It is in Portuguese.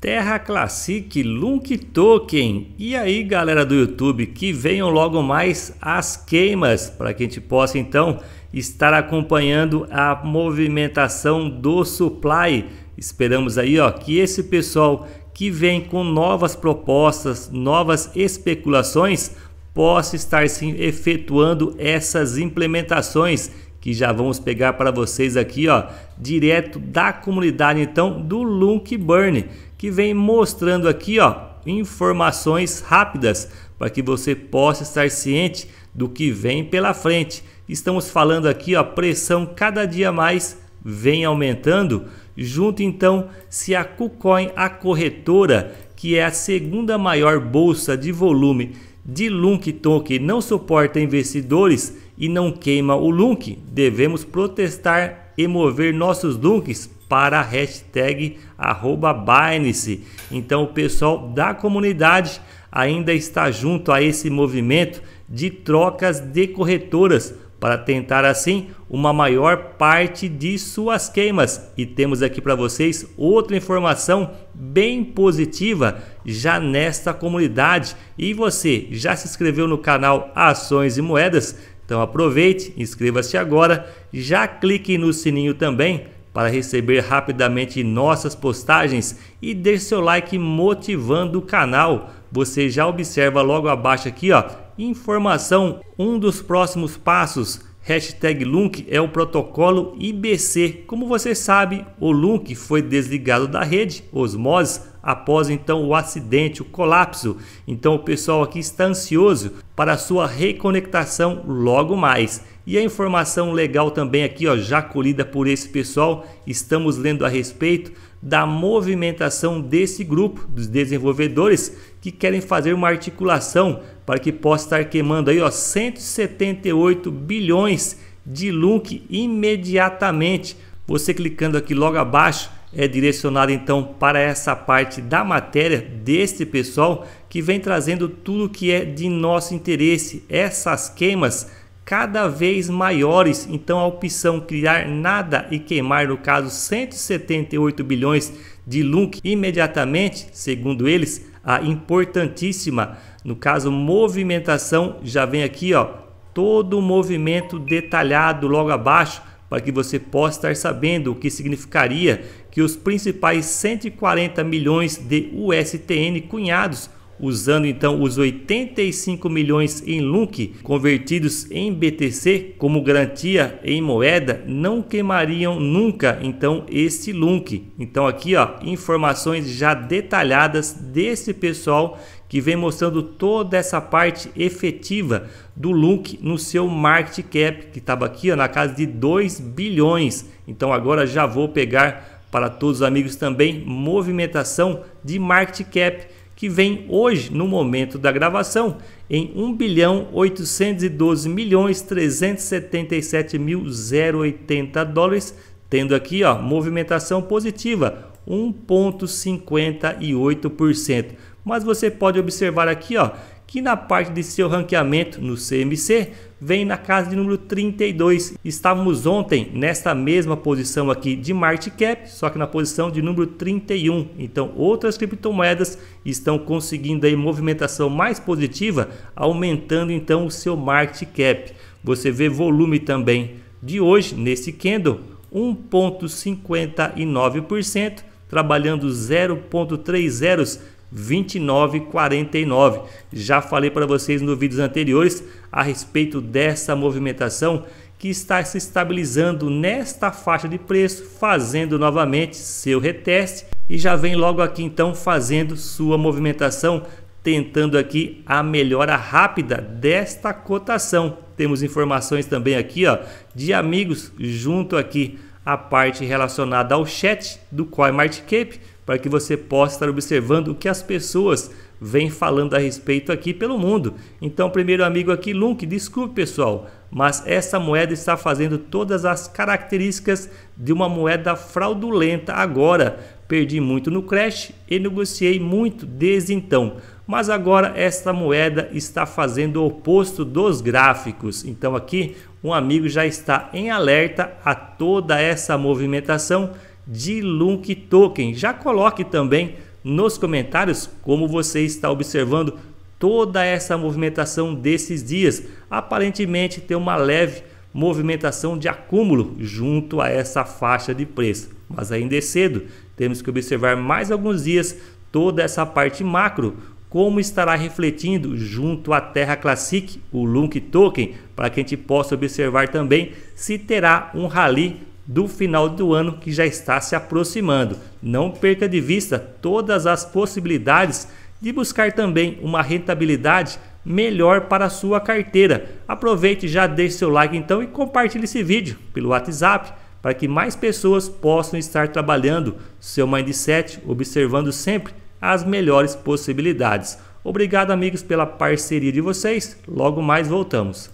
Terra Classic Lunk Token. E aí, galera do YouTube, que venham logo mais as queimas para que a gente possa então estar acompanhando a movimentação do supply. Esperamos aí, ó, que esse pessoal que vem com novas propostas, novas especulações, possa estar sim efetuando essas implementações que já vamos pegar para vocês aqui, ó, direto da comunidade então do Lunk Burn que vem mostrando aqui ó, informações rápidas para que você possa estar ciente do que vem pela frente. Estamos falando aqui, a pressão cada dia mais vem aumentando. Junto então se a KuCoin, a corretora, que é a segunda maior bolsa de volume de Lunk Token, não suporta investidores e não queima o Lunk, devemos protestar e mover nossos Lunks para a hashtag arroba Binance. Então o pessoal da comunidade ainda está junto a esse movimento de trocas de corretoras para tentar assim uma maior parte de suas queimas. E temos aqui para vocês outra informação bem positiva já nesta comunidade. E você já se inscreveu no canal Ações e Moedas? Então aproveite, inscreva-se agora, já clique no sininho também para receber rapidamente nossas postagens e deixe seu like motivando o canal. Você já observa logo abaixo aqui, ó, informação, um dos próximos passos. Hashtag LUNC é o protocolo IBC. Como você sabe, o LUNC foi desligado da rede Osmose após então o acidente, o colapso. Então o pessoal aqui está ansioso para a sua reconectação logo mais. E a informação legal também aqui, ó, já colhida por esse pessoal, estamos lendo a respeito da movimentação desse grupo dos desenvolvedores que querem fazer uma articulação para que possa estar queimando aí, ó, 178 bilhões de LUNC imediatamente. Você clicando aqui logo abaixo é direcionado então para essa parte da matéria deste pessoal que vem trazendo tudo que é de nosso interesse, essas queimas cada vez maiores. Então a opção criar nada e queimar, no caso, 178 bilhões de LUNC imediatamente, segundo eles, a importantíssima, no caso, movimentação, já vem aqui, ó, todo o movimento detalhado logo abaixo para que você possa estar sabendo o que significaria que os principais 140 milhões de USTN cunhados usando então os 85 milhões em LUNC convertidos em BTC como garantia em moeda, não queimariam nunca então este LUNC. Então aqui ó, informações já detalhadas desse pessoal que vem mostrando toda essa parte efetiva do look no seu market cap, que estava aqui ó, na casa de 2 bilhões. Então agora já vou pegar para todos os amigos também movimentação de market cap que vem hoje no momento da gravação em 1 bilhão 812 milhões 377 mil 080 dólares, tendo aqui ó movimentação positiva 1.58% mas você pode observar aqui ó, que na parte de seu ranqueamento no CMC vem na casa de número 32. Estávamos ontem nesta mesma posição aqui de market cap, só que na posição de número 31. Então outras criptomoedas estão conseguindo aí movimentação mais positiva, aumentando então o seu market cap. Você vê volume também de hoje nesse candle 1.59%, trabalhando 0.30 29,49. Já falei para vocês nos vídeos anteriores a respeito dessa movimentação que está se estabilizando nesta faixa de preço, fazendo novamente seu reteste e já vem logo aqui então fazendo sua movimentação, tentando aqui a melhora rápida desta cotação. Temos informações também aqui, ó, de amigos junto aqui a parte relacionada ao chat do CoinMarketCap, para que você possa estar observando o que as pessoas vêm falando a respeito aqui pelo mundo. Então, primeiro amigo aqui, Lunk, desculpe pessoal, mas essa moeda está fazendo todas as características de uma moeda fraudulenta agora. Perdi muito no crash e negociei muito desde então. Mas agora esta moeda está fazendo o oposto dos gráficos. Então aqui um amigo já está em alerta a toda essa movimentação de Lunk Token. Já coloque também nos comentários como você está observando toda essa movimentação desses dias. Aparentemente tem uma leve movimentação de acúmulo junto a essa faixa de preço, mas ainda é cedo. Temos que observar mais alguns dias toda essa parte macro, como estará refletindo junto à Terra Classic, o Lunk Token, para que a gente possa observar também se terá um rally do final do ano que já está se aproximando. Não perca de vista todas as possibilidades de buscar também uma rentabilidade melhor para a sua carteira. Aproveite já deixe seu like então e compartilhe esse vídeo pelo WhatsApp para que mais pessoas possam estar trabalhando seu mindset, observando sempre as melhores possibilidades. Obrigado amigos pela parceria de vocês. Logo mais voltamos.